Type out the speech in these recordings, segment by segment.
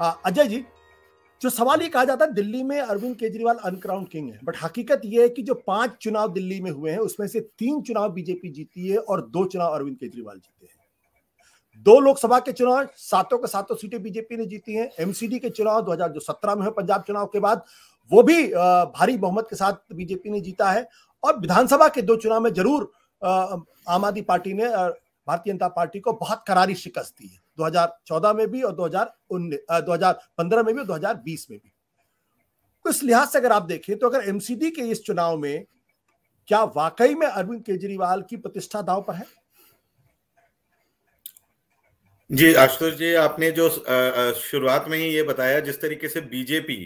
अजय जी जो सवाल ये कहा जाता है दिल्ली में अरविंद केजरीवाल अनक्राउंड किंग है बट हकीकत यह है कि जो पांच चुनाव दिल्ली में हुए हैं उसमें से तीन चुनाव बीजेपी जीती है और दो चुनाव अरविंद केजरीवाल जीते हैं दो लोकसभा के चुनाव सातों के सातों सीटें बीजेपी ने जीती हैं एमसीडी के चुनाव 2017 में हुए पंजाब चुनाव के बाद वो भी भारी बहुमत के साथ बीजेपी ने जीता है और विधानसभा के दो चुनाव में जरूर आम आदमी पार्टी ने भारतीय जनता पार्टी को बहुत करारी शिकस्त दी है 2014 में भी और हजार 2015 में भी और 2020 में भी तो इस लिहाज से अगर आप देखें तो अगर एमसीडी के इस चुनाव में क्या वाकई में अरविंद केजरीवाल की प्रतिष्ठा दाव पर है जी आशुतोष जी आपने जो शुरुआत में ही ये बताया जिस तरीके से बीजेपी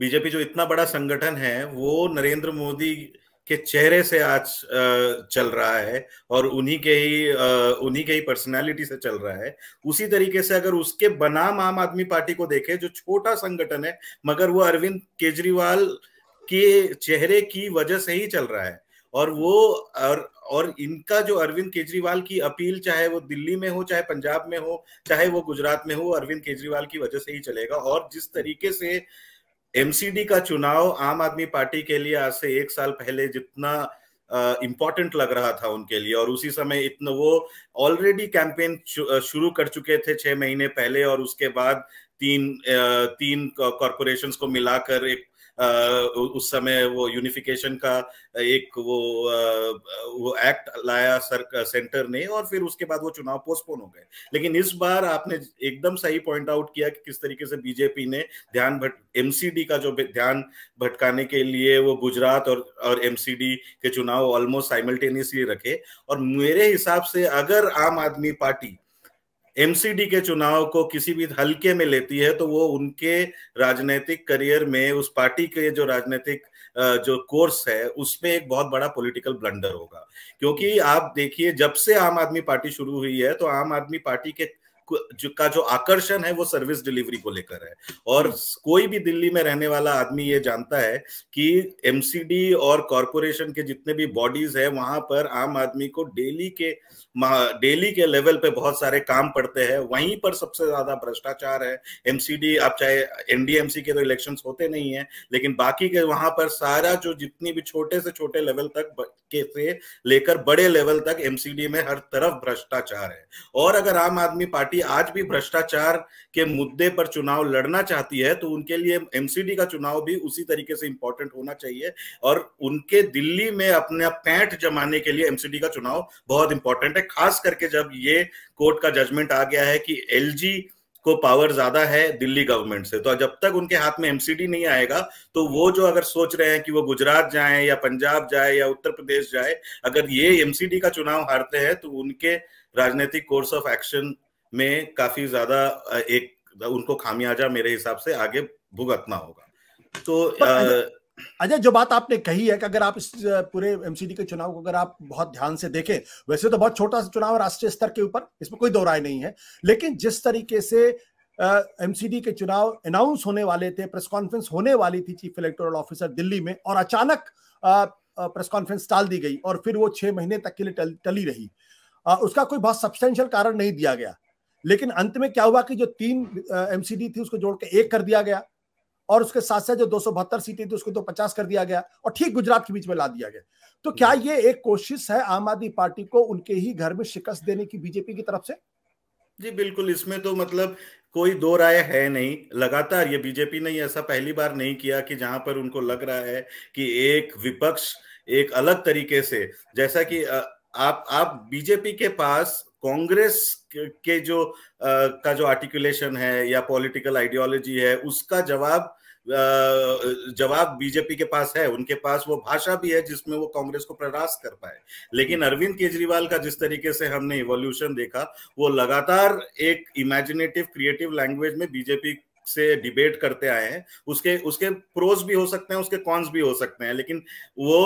बीजेपी जो इतना बड़ा संगठन है वो नरेंद्र मोदी के चेहरे से आज चल रहा है और उन्हीं के ही उन्हीं के ही पर्सनालिटी से चल रहा है उसी तरीके से अगर उसके बनाम आम आदमी पार्टी को देखें जो छोटा संगठन है मगर वो अरविंद केजरीवाल के चेहरे की वजह से ही चल रहा है और वो और और इनका जो अरविंद केजरीवाल की अपील चाहे वो दिल्ली में हो चाहे पंजाब में हो चाहे वो गुजरात में हो अरविंद केजरीवाल की वजह से ही चलेगा और जिस तरीके से एमसीडी का चुनाव आम आदमी पार्टी के लिए आज से एक साल पहले जितना इम्पोर्टेंट लग रहा था उनके लिए और उसी समय इतना वो ऑलरेडी कैंपेन शुरू कर चुके थे छह महीने पहले और उसके बाद तीन तीन कॉरपोरेशंस को मिलाकर एक उस समय वो यूनिफिकेशन का एक वो वो एक्ट लाया सर सेंटर ने और फिर उसके बाद वो चुनाव पोस्टपोन हो गए लेकिन इस बार आपने एकदम सही पॉइंट आउट किया कि किस तरीके से बीजेपी ने ध्यान भट एमसीडी का जो ध्यान भटकाने के लिए वो गुजरात और और एमसीडी के चुनाव ऑलमोस्ट साइमल्टेनियसली रखे और मेरे हिसाब से अगर आम आदमी पार्टी एमसीडी के चुनाव को किसी भी हल्के में लेती है तो वो उनके राजनीतिक करियर में उस पार्टी के जो राजनीतिक जो कोर्स है उसमें एक बहुत बड़ा पॉलिटिकल ब्लंडर होगा क्योंकि आप देखिए जब से आम आदमी पार्टी शुरू हुई है तो आम आदमी पार्टी के का जो आकर्षण है वो सर्विस डिलीवरी को लेकर है और कोई भी दिल्ली में रहने वाला आदमी ये जानता है कि एमसीडी और कॉरपोरेशन के जितने भी बॉडीज है वहां पर आम आदमी को डेली के डेली के लेवल पे बहुत सारे काम पड़ते हैं वहीं पर सबसे ज्यादा भ्रष्टाचार है एमसीडी आप चाहे एनडीएमसी के तो इलेक्शन होते नहीं है लेकिन बाकी के वहां पर सारा जो जितनी भी छोटे से छोटे लेवल तक के से लेकर बड़े लेवल तक एमसीडी में हर तरफ भ्रष्टाचार है और अगर आम आदमी पार्टी आज भी भ्रष्टाचार के मुद्दे पर चुनाव लड़ना चाहती है तो उनके लिए एमसीडी का चुनाव भी उसी तरीके से इंपॉर्टेंट होना चाहिए और उनके दिल्ली में अपना पैंट जमाने के लिए एमसीडी का चुनाव बहुत इंपॉर्टेंट है खास करके जब ये कोर्ट का जजमेंट आ गया है कि एल को पावर ज्यादा है दिल्ली गवर्नमेंट से तो जब तक उनके हाथ में एमसीडी नहीं आएगा तो वो जो अगर सोच रहे हैं कि वो गुजरात जाए या पंजाब जाए या उत्तर प्रदेश जाए अगर ये एमसीडी का चुनाव हारते हैं तो उनके राजनीतिक कोर्स ऑफ एक्शन में काफी ज्यादा एक उनको खामियाजा मेरे हिसाब से आगे भुगतना होगा तो अजय जो बात आपने कही है कि अगर आप इस पूरे एमसीडी के चुनाव को अगर आप बहुत ध्यान से देखें वैसे तो बहुत छोटा सा चुनाव राष्ट्रीय स्तर के ऊपर इसमें कोई दो राय नहीं है लेकिन जिस तरीके से एमसीडी के चुनाव अनाउंस होने वाले थे प्रेस कॉन्फ्रेंस होने वाली थी चीफ इलेक्टोरल ऑफिसर दिल्ली में और अचानक प्रेस कॉन्फ्रेंस टाल दी गई और फिर वो छह महीने तक के लिए टली रही उसका कोई बहुत सब्सटेंशियल कारण नहीं दिया गया लेकिन अंत में क्या हुआ कि जो तीन एमसीडी थी उसको जोड़ के एक कर दिया गया और उसके साथ साथ जो दो सीटें थी उसको तो पचास कर दिया गया और ठीक गुजरात के बीच में ला दिया गया तो क्या हम्म। ये एक कोशिश है आम आदमी पार्टी को उनके ही घर में शिकस्त देने की बीजेपी की तरफ से जी बिल्कुल इसमें तो मतलब कोई दो राय है नहीं लगातार ये बीजेपी ने ऐसा पहली बार नहीं किया कि जहां पर उनको लग रहा है कि एक विपक्ष एक अलग तरीके से जैसा कि आप आप बीजेपी के पास कांग्रेस के जो आ, का जो आर्टिकुलेशन है या पॉलिटिकल आइडियोलॉजी है उसका जवाब जवाब बीजेपी के पास है उनके पास वो भाषा भी है जिसमें वो कांग्रेस को प्रदास कर पाए लेकिन अरविंद केजरीवाल का जिस तरीके से हमने इवोल्यूशन देखा वो लगातार एक इमेजिनेटिव क्रिएटिव लैंग्वेज में बीजेपी से डिबेट करते आए हैं उसके उसके प्रोज भी हो सकते हैं उसके कॉन्स भी हो सकते हैं लेकिन वो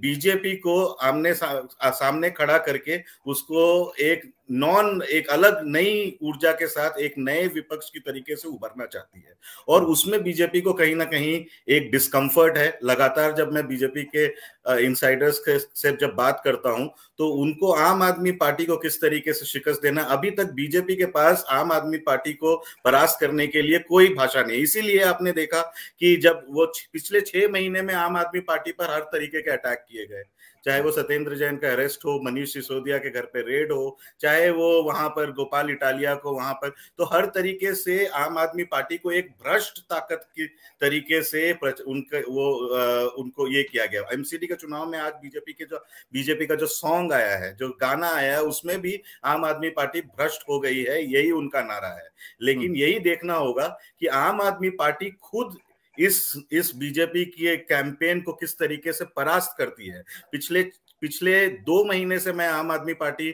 बीजेपी को आमने सा, सामने खड़ा करके उसको एक नॉन एक अलग नई ऊर्जा के साथ एक नए विपक्ष की तरीके से उभरना चाहती है और उसमें बीजेपी को कहीं ना कहीं एक डिस्कम्फर्ट है लगातार जब मैं बीजेपी के इनसाइडर्स साइडर्स से जब बात करता हूं तो उनको आम आदमी पार्टी को किस तरीके से शिकस्त देना अभी तक बीजेपी के पास आम आदमी पार्टी को परास्त करने के लिए कोई भाषा नहीं इसीलिए आपने देखा कि जब वो पिछले छह महीने में आम आदमी पार्टी पर हर तरीके के अटैक अटैक किए गए चाहे वो सत्येंद्र जैन का अरेस्ट हो मनीष सिसोदिया के घर पे रेड हो चाहे वो वहां पर गोपाल इटालिया को वहां पर तो हर तरीके से आम आदमी पार्टी को एक भ्रष्ट ताकत की तरीके से उनके वो आ, उनको ये किया गया एमसीडी का चुनाव में आज बीजेपी के जो बीजेपी का जो सॉन्ग आया है जो गाना आया है उसमें भी आम आदमी पार्टी भ्रष्ट हो गई है यही उनका नारा है लेकिन हम्म। यही देखना होगा कि आम आदमी पार्टी खुद इस इस बीजेपी की कैंपेन को किस तरीके से परास्त करती है पिछले पिछले दो महीने से मैं आम आदमी पार्टी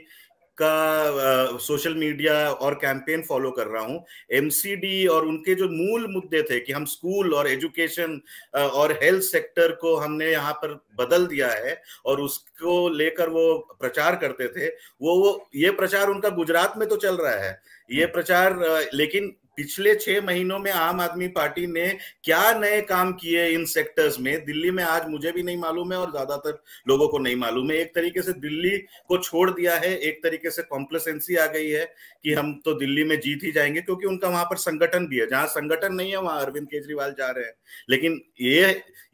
का आ, सोशल मीडिया और कैंपेन फॉलो कर रहा हूँ एमसीडी और उनके जो मूल मुद्दे थे कि हम स्कूल और एजुकेशन और हेल्थ सेक्टर को हमने यहाँ पर बदल दिया है और उसको लेकर वो प्रचार करते थे वो वो ये प्रचार उनका गुजरात में तो चल रहा है ये हम्म। प्रचार लेकिन पिछले छह महीनों में आम आदमी पार्टी ने क्या नए काम किए इन सेक्टर्स में दिल्ली में आज मुझे भी नहीं मालूम है और ज्यादातर लोगों को नहीं मालूम है एक तरीके से दिल्ली को छोड़ दिया है एक तरीके से कॉम्प्लेसेंसी आ गई है कि हम तो दिल्ली में जीत ही जाएंगे क्योंकि उनका वहां पर संगठन भी है जहां संगठन नहीं है वहां अरविंद केजरीवाल जा रहे हैं लेकिन ये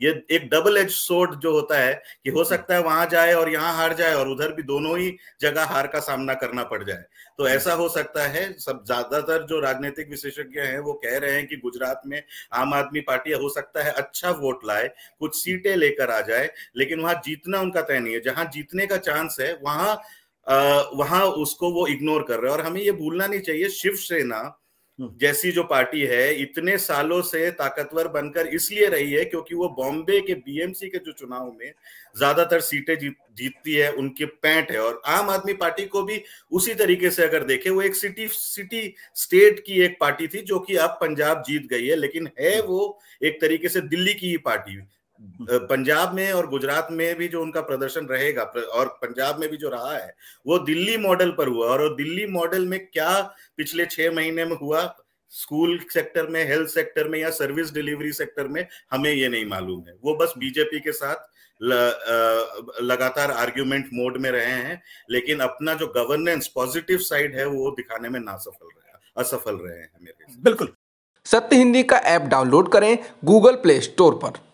ये एक डबल एज सोट जो होता है कि हो सकता है वहां जाए और यहाँ हार जाए और उधर भी दोनों ही जगह हार का सामना करना पड़ जाए तो ऐसा हो सकता है सब ज्यादातर जो राजनीतिक विशेष विशेषज्ञ हैं वो कह रहे हैं कि गुजरात में आम आदमी पार्टी हो सकता है अच्छा वोट लाए कुछ सीटें लेकर आ जाए लेकिन वहां जीतना उनका तय नहीं है जहां जीतने का चांस है वहां वहां उसको वो इग्नोर कर रहे हैं और हमें ये भूलना नहीं चाहिए शिवसेना हम्म। जैसी जो पार्टी है इतने सालों से ताकतवर बनकर इसलिए रही है क्योंकि वो बॉम्बे के बीएमसी के जो चुनाव में ज्यादातर सीटें जीत जीतती है उनके पैंट है और आम आदमी पार्टी को भी उसी तरीके से अगर देखे वो एक सिटी सिटी स्टेट की एक पार्टी थी जो कि अब पंजाब जीत गई है लेकिन है हम्म। वो एक तरीके से दिल्ली की ही पार्टी पंजाब में और गुजरात में भी जो उनका प्रदर्शन रहेगा और पंजाब में भी जो रहा है वो दिल्ली मॉडल पर हुआ और दिल्ली मॉडल में क्या पिछले छह महीने में हुआ स्कूल सेक्टर में हेल्थ सेक्टर में या सर्विस डिलीवरी सेक्टर में हमें ये नहीं मालूम है वो बस बीजेपी के साथ लगातार आर्ग्यूमेंट मोड में रहे हैं लेकिन अपना जो गवर्नेंस पॉजिटिव साइड है वो दिखाने में नासफल रहे असफल रहे हैं मेरे बिल्कुल सत्य हिंदी का ऐप डाउनलोड करें गूगल प्ले स्टोर पर